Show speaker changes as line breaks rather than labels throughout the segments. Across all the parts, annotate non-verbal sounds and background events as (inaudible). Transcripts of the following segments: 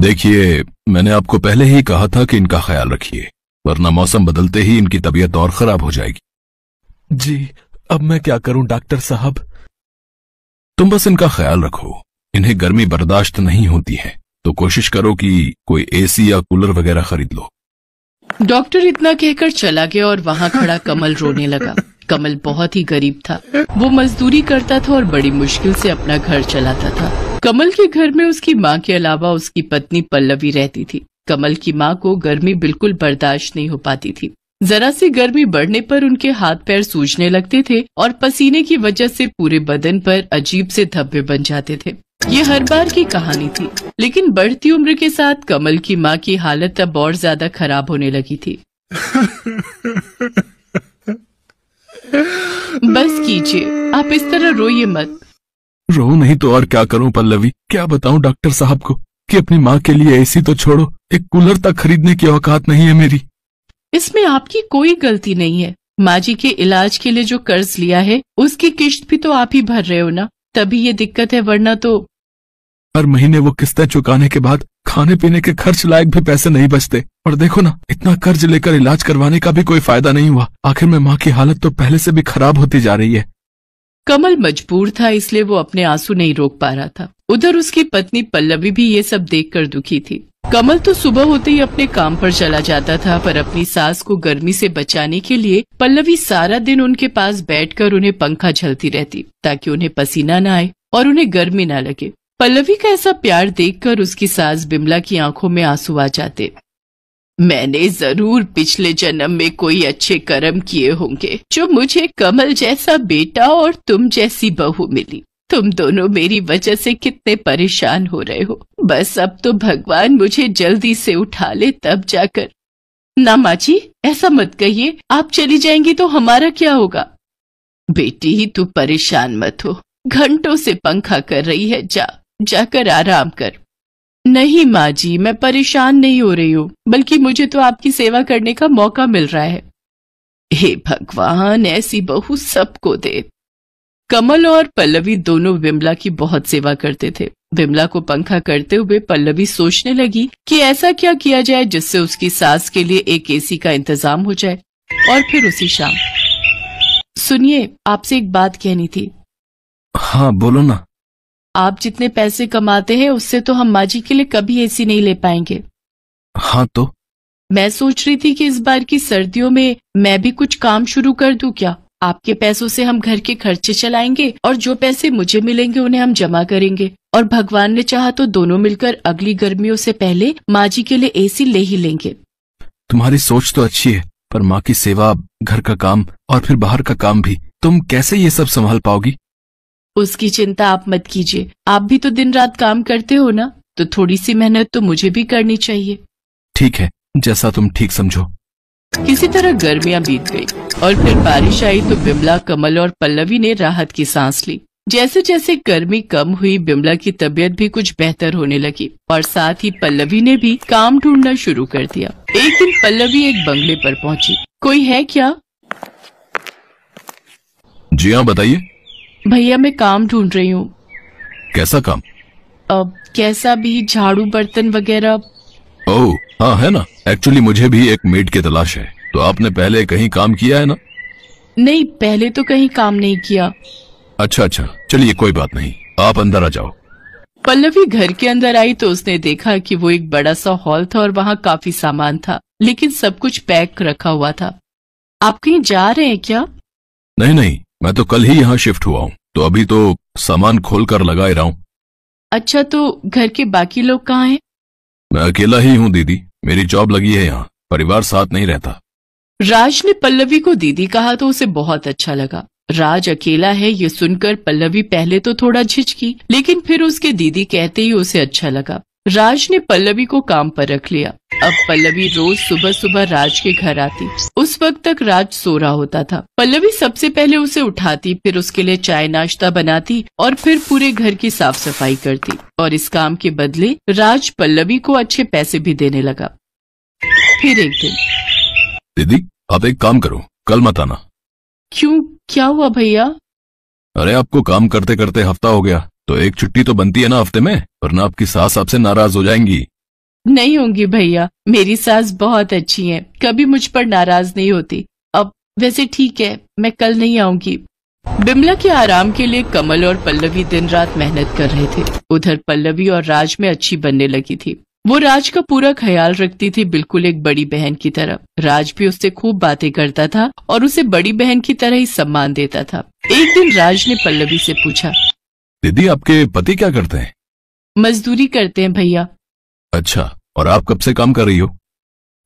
देखिए मैंने आपको पहले ही कहा था कि इनका ख्याल रखिए वरना मौसम बदलते ही इनकी तबीयत और खराब हो जाएगी जी अब मैं क्या करूं डॉक्टर साहब तुम बस इनका ख्याल रखो इन्हें गर्मी बर्दाश्त नहीं होती है तो कोशिश करो कि कोई एसी या कूलर वगैरह खरीद लो
डॉक्टर इतना कहकर चला गया और वहां खड़ा कमल रोने लगा (laughs) कमल बहुत ही गरीब था वो मजदूरी करता था और बड़ी मुश्किल से अपना घर चलाता था कमल के घर में उसकी माँ के अलावा उसकी पत्नी पल्लवी रहती थी कमल की माँ को गर्मी बिल्कुल बर्दाश्त नहीं हो पाती थी जरा सी गर्मी बढ़ने पर उनके हाथ पैर सूजने लगते थे और पसीने की वजह से पूरे बदन पर अजीब से धब्बे बन जाते थे ये हर बार की कहानी थी लेकिन बढ़ती उम्र के साथ कमल की माँ की हालत अब और ज्यादा खराब होने लगी थी (laughs) बस कीजिए आप इस तरह रोइए मत
रो नहीं तो और क्या करूं पल्लवी क्या बताऊं डॉक्टर साहब को कि अपनी माँ के लिए एसी तो छोड़ो एक कूलर तक खरीदने की औकात नहीं है मेरी
इसमें आपकी कोई गलती नहीं है माँ जी के इलाज के लिए जो कर्ज लिया है उसकी किश्त भी तो आप ही भर रहे हो ना तभी ये दिक्कत है वरना तो
हर महीने वो किस्तें चुकाने के बाद खाने पीने के खर्च लायक भी पैसे नहीं बचते और देखो ना इतना कर्ज लेकर इलाज करवाने का भी कोई फायदा नहीं हुआ आखिर में माँ की हालत तो पहले से भी खराब होती जा रही है
कमल मजबूर था इसलिए वो अपने आंसू नहीं रोक पा रहा था उधर उसकी पत्नी पल्लवी भी ये सब देख दुखी थी कमल तो सुबह होते ही अपने काम पर चला जाता था पर अपनी सास को गर्मी से बचाने के लिए पल्लवी सारा दिन उनके पास बैठकर उन्हें पंखा झलती रहती ताकि उन्हें पसीना न आए और उन्हें गर्मी न लगे पल्लवी का ऐसा प्यार देखकर उसकी सास बिमला की आंखों में आंसू आ जाते मैंने जरूर पिछले जन्म में कोई अच्छे कर्म किए होंगे जो मुझे कमल जैसा बेटा और तुम जैसी बहू मिली तुम दोनों मेरी वजह से कितने परेशान हो रहे हो बस अब तो भगवान मुझे जल्दी से उठा ले तब जाकर ना माची ऐसा मत कहिए आप चली जाएंगी तो हमारा क्या होगा बेटी तू परेशान मत हो घंटों से पंखा कर रही है जा जाकर आराम कर नहीं माँ जी मैं परेशान नहीं हो रही हूँ बल्कि मुझे तो आपकी सेवा करने का मौका मिल रहा है हे भगवान ऐसी बहू सबको दे कमल और पल्लवी दोनों विमला की बहुत सेवा करते थे विमला को पंखा करते हुए पल्लवी सोचने लगी कि ऐसा क्या किया जाए जिससे उसकी सास के लिए एक एसी का इंतजाम हो जाए और फिर उसी शाम सुनिए आपसे एक बात कहनी थी
हाँ बोलो ना
आप जितने पैसे कमाते हैं उससे तो हम माजी के लिए कभी एसी नहीं ले पाएंगे हाँ तो मैं सोच रही थी कि इस बार की सर्दियों में मैं भी कुछ काम शुरू कर दूं क्या आपके पैसों से हम घर के खर्चे चलाएंगे और जो पैसे मुझे मिलेंगे उन्हें हम जमा करेंगे और भगवान ने चाहा तो दोनों मिलकर अगली गर्मियों से पहले माँ जी के लिए एसी ले ही लेंगे
तुम्हारी सोच तो अच्छी है पर माँ की सेवा घर का काम और फिर बाहर का काम भी तुम कैसे ये सब संभाल पाओगी
उसकी चिंता आप मत कीजिए आप भी तो दिन रात काम करते हो ना तो थोड़ी सी मेहनत तो मुझे भी करनी चाहिए
ठीक है जैसा तुम ठीक समझो
किसी तरह गर्मियां बीत गई और फिर बारिश आई तो बिमला कमल और पल्लवी ने राहत की सांस ली जैसे जैसे गर्मी कम हुई बिमला की तबीयत भी कुछ बेहतर होने लगी और साथ ही पल्लवी ने भी काम ढूंढना शुरू कर दिया एक दिन पल्लवी एक बंगले पर पहुंची कोई है क्या जी हाँ बताइए भैया मैं काम ढूंढ रही हूँ कैसा काम अब कैसा भी झाड़ू बर्तन वगैरह
ओह हाँ है ना एक्चुअली मुझे भी एक मेड की तलाश है तो आपने पहले कहीं काम किया है ना
नहीं पहले तो कहीं काम नहीं किया
अच्छा अच्छा चलिए कोई बात नहीं आप अंदर आ जाओ
पल्लवी घर के अंदर आई तो उसने देखा कि वो एक बड़ा सा हॉल था और वहाँ काफी सामान था लेकिन सब कुछ पैक रखा हुआ था आप कहीं जा रहे हैं क्या
नहीं नहीं मैं तो कल ही यहाँ शिफ्ट हुआ हूँ तो अभी तो सामान खोल कर लगा रहा हूँ
अच्छा तो घर के बाकी लोग कहाँ हैं?
मैं अकेला ही हूँ दीदी मेरी जॉब लगी है यहाँ परिवार साथ नहीं रहता
राज ने पल्लवी को दीदी कहा तो उसे बहुत अच्छा लगा राज अकेला है ये सुनकर पल्लवी पहले तो थोड़ा झिझकी लेकिन फिर उसके दीदी कहते ही उसे अच्छा लगा राज ने पल्लवी को काम पर रख लिया अब पल्लवी रोज सुबह सुबह राज के घर आती उस वक्त तक राज सो रहा होता था पल्लवी सबसे पहले उसे उठाती फिर उसके लिए चाय नाश्ता बनाती और फिर पूरे घर की साफ सफाई करती और इस काम के बदले राज पल्लवी को अच्छे पैसे भी देने लगा फिर एक दिन
दीदी आप एक काम करो कल मत आना
क्यूँ क्या हुआ भैया
अरे आपको काम करते करते हफ्ता हो गया तो एक छुट्टी तो बनती है ना हफ्ते में वरना आपकी सास आपसे नाराज हो जाएंगी
नहीं होंगी भैया मेरी सास बहुत अच्छी है कभी मुझ पर नाराज नहीं होती अब वैसे ठीक है मैं कल नहीं आऊंगी बिमला के आराम के लिए कमल और पल्लवी दिन रात मेहनत कर रहे थे उधर पल्लवी और राज में अच्छी बनने लगी थी वो राज का पूरा ख्याल रखती थी बिल्कुल एक बड़ी बहन की तरह राज भी उससे खूब बातें करता था और उसे बड़ी बहन की तरह ही सम्मान देता था एक दिन राज ने पल्लवी से पूछा
दीदी आपके पति क्या करते हैं
मजदूरी करते हैं भैया
अच्छा और आप कब से काम कर रही हो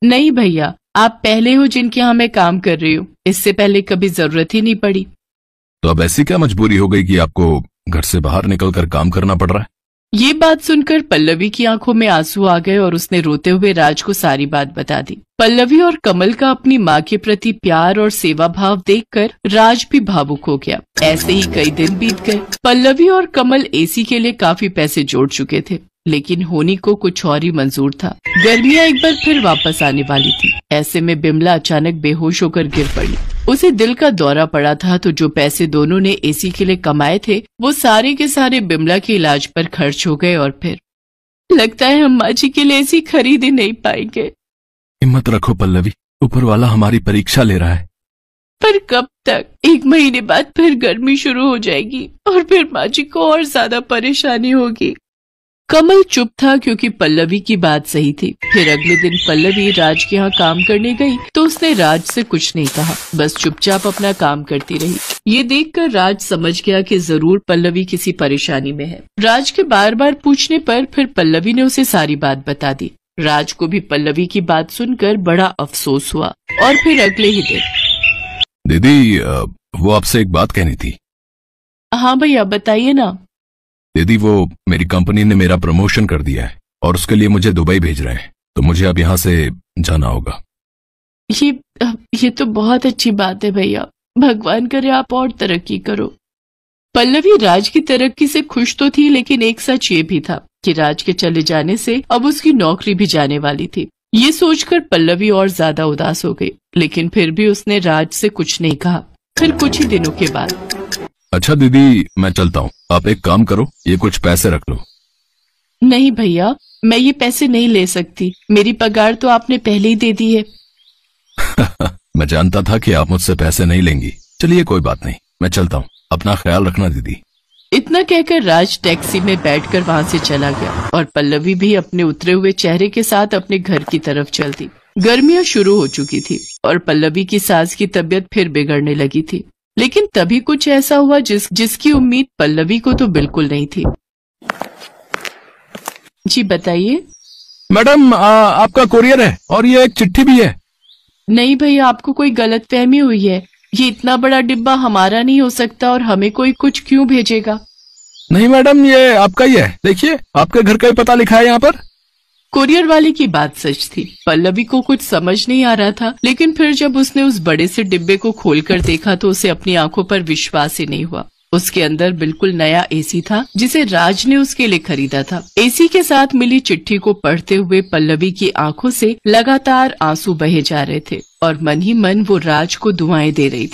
नहीं भैया आप पहले हो जिनके यहाँ मैं काम कर रही हूँ इससे पहले कभी जरूरत ही नहीं पड़ी
तो अब ऐसी क्या मजबूरी हो गई कि आपको घर से बाहर निकलकर काम करना पड़ रहा है
ये बात सुनकर पल्लवी की आंखों में आंसू आ गए और उसने रोते हुए राज को सारी बात बता दी पल्लवी और कमल का अपनी माँ के प्रति प्यार और सेवा भाव कर राज भी भावुक हो गया ऐसे ही कई दिन बीत गए पल्लवी और कमल एसी के लिए काफी पैसे जोड़ चुके थे लेकिन होनी को कुछ और ही मंजूर था गर्मियाँ एक बार फिर वापस आने वाली थी ऐसे में बिमला अचानक बेहोश होकर गिर पड़ी उसे दिल का दौरा पड़ा था तो जो पैसे दोनों ने एसी के लिए कमाए थे वो सारे के सारे बिमला के इलाज पर खर्च हो गए और फिर लगता है हम माझी के लिए एसी खरीद ही नहीं पाएंगे
हिम्मत रखो पल्लवी ऊपर वाला हमारी परीक्षा ले रहा है
पर कब तक एक महीने बाद फिर गर्मी शुरू हो जाएगी और फिर माझी को और ज्यादा परेशानी होगी कमल चुप था क्योंकि पल्लवी की बात सही थी फिर अगले दिन पल्लवी राज के यहाँ काम करने गई तो उसने राज से कुछ नहीं कहा बस चुपचाप अपना काम करती रही ये देखकर राज समझ गया कि जरूर पल्लवी किसी परेशानी में है राज के बार बार पूछने पर फिर पल्लवी ने उसे सारी बात बता दी राज को भी पल्लवी की बात सुनकर बड़ा अफसोस हुआ और फिर अगले ही दिन
दीदी वो आपसे एक बात कहनी थी
हाँ भैया बताइए ना
दीदी वो मेरी कंपनी ने मेरा प्रमोशन कर दिया है और उसके लिए मुझे दुबई भेज रहे हैं तो मुझे अब यहाँ से जाना होगा
ये ये तो बहुत अच्छी बात है भैया भगवान करे आप और तरक्की करो पल्लवी राज की तरक्की से खुश तो थी लेकिन एक सच ये भी था कि राज के चले जाने से अब उसकी नौकरी भी जाने वाली थी ये सोचकर पल्लवी और ज्यादा उदास हो गई लेकिन फिर भी उसने राज से कुछ नहीं कहा फिर कुछ ही दिनों के बाद
अच्छा दीदी मैं चलता हूँ आप एक काम करो ये कुछ पैसे रख लो
नहीं भैया मैं ये पैसे नहीं ले सकती मेरी पगार तो आपने पहले ही दे दी है
(laughs) मैं जानता था कि आप मुझसे पैसे नहीं लेंगी चलिए कोई बात नहीं मैं चलता हूँ अपना ख्याल रखना दीदी
इतना कहकर राज टैक्सी में बैठकर वहाँ से चला गया और पल्लवी भी अपने उतरे हुए चेहरे के साथ अपने घर की तरफ चलती गर्मियाँ शुरू हो चुकी थी और पल्लवी की सास की तबीयत फिर बिगड़ने लगी थी लेकिन तभी कुछ ऐसा हुआ जिस जिसकी उम्मीद पल्लवी को तो बिल्कुल नहीं थी जी बताइए मैडम
आपका कोरियर है और ये एक चिट्ठी भी है
नहीं भैया आपको कोई गलत फहमी हुई है ये इतना बड़ा डिब्बा हमारा नहीं हो सकता और हमें कोई कुछ क्यों भेजेगा
नहीं मैडम ये आपका ही है देखिए आपके घर का ही पता लिखा है यहाँ पर
कुरियर वाले की बात सच थी पल्लवी को कुछ समझ नहीं आ रहा था लेकिन फिर जब उसने उस बड़े से डिब्बे को खोलकर देखा तो उसे अपनी आंखों पर विश्वास ही नहीं हुआ उसके अंदर बिल्कुल नया एसी था जिसे राज ने उसके लिए खरीदा था एसी के साथ मिली चिट्ठी को पढ़ते हुए पल्लवी की आंखों से लगातार आंसू बहे जा रहे थे और मन ही मन वो राज को दुआएं दे रही थी